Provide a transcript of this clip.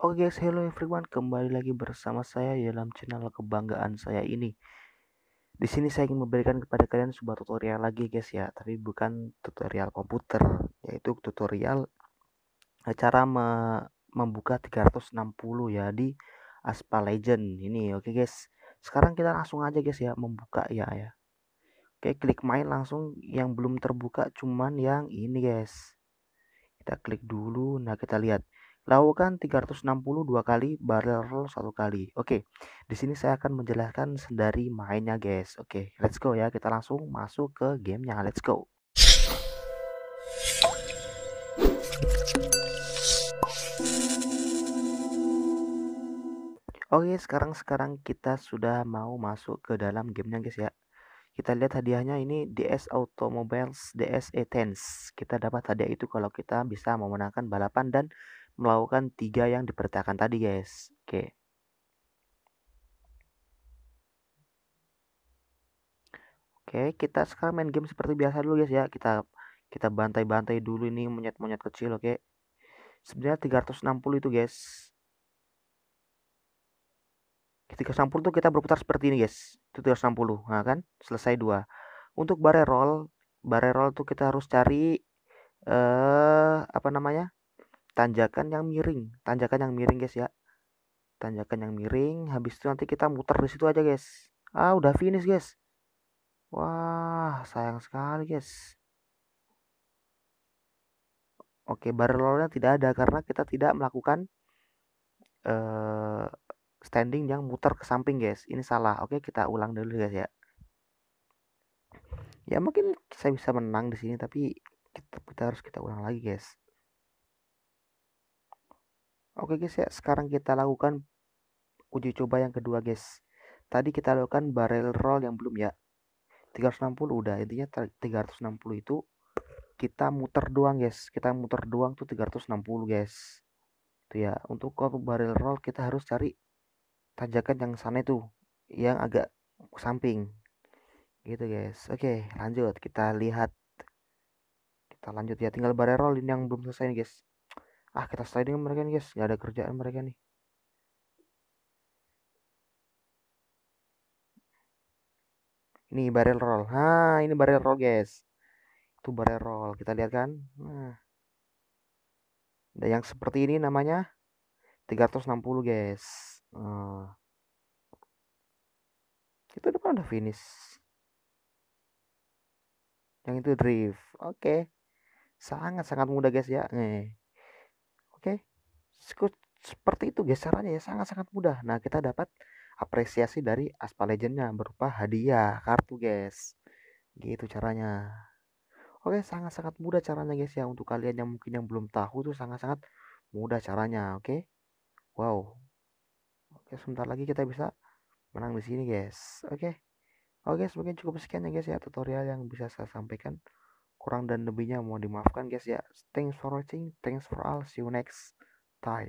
Oke oh, okay guys, hello everyone, kembali lagi bersama saya dalam channel kebanggaan saya ini. Di sini saya ingin memberikan kepada kalian sebuah tutorial lagi guys ya, tapi bukan tutorial komputer, yaitu tutorial cara me membuka 360 ya di Aspa Legend ini. Oke okay guys, sekarang kita langsung aja guys ya membuka ya ya. Oke, okay, klik main langsung yang belum terbuka cuman yang ini guys. Kita klik dulu, nah kita lihat Lakukan 362 kali, barrel roll satu kali. Oke, di sini saya akan menjelaskan dari mainnya guys. Oke, let's go ya. Kita langsung masuk ke gamenya. Let's go. Oke, sekarang-sekarang kita sudah mau masuk ke dalam gamenya guys ya. Kita lihat hadiahnya ini DS Automobiles DS Athens e Kita dapat hadiah itu kalau kita bisa memenangkan balapan dan melakukan tiga yang diperintahkan tadi guys oke oke kita sekarang main game seperti biasa dulu guys ya kita kita bantai-bantai dulu ini monyet-monyet kecil oke sebenarnya 360 itu guys 360 tuh kita berputar seperti ini guys itu 360 nah kan selesai dua untuk barrel roll bare roll tuh kita harus cari eh uh, apa namanya tanjakan yang miring tanjakan yang miring guys ya tanjakan yang miring habis itu nanti kita muter di situ aja guys ah udah finish guys wah sayang sekali guys oke barrelnya tidak ada karena kita tidak melakukan uh, standing yang muter ke samping guys ini salah oke kita ulang dulu guys ya ya mungkin saya bisa menang di sini tapi kita, kita harus kita ulang lagi guys Oke guys ya, sekarang kita lakukan uji coba yang kedua guys. Tadi kita lakukan barrel roll yang belum ya. 360 udah, intinya 360 itu kita muter doang guys. Kita muter doang tuh 360 guys. Itu ya, untuk kalau barrel roll kita harus cari tanjakan yang sana itu yang agak samping. Gitu guys. Oke, lanjut kita lihat. Kita lanjut ya, tinggal barrel roll ini yang belum selesai guys ah kita stay dengan mereka nih guys nggak ada kerjaan mereka nih ini barrel roll ha ini barrel roll guys itu barrel roll kita lihat kan nah dan yang seperti ini namanya 360 guys nah. itu depan udah finish yang itu drift oke okay. sangat sangat mudah guys ya nih Oke, okay? seperti itu gesernya ya sangat-sangat mudah. Nah kita dapat apresiasi dari Aspa Legendnya berupa hadiah kartu guys. Gitu caranya. Oke, sangat-sangat mudah caranya guys ya untuk kalian yang mungkin yang belum tahu tuh sangat-sangat mudah caranya, oke? Okay? Wow. Oke, sebentar lagi kita bisa menang di sini guys. Oke. Okay? Oke, semoga cukup sekian ya guys ya tutorial yang bisa saya sampaikan kurang dan lebihnya mohon dimaafkan guys ya thanks for watching thanks for all see you next time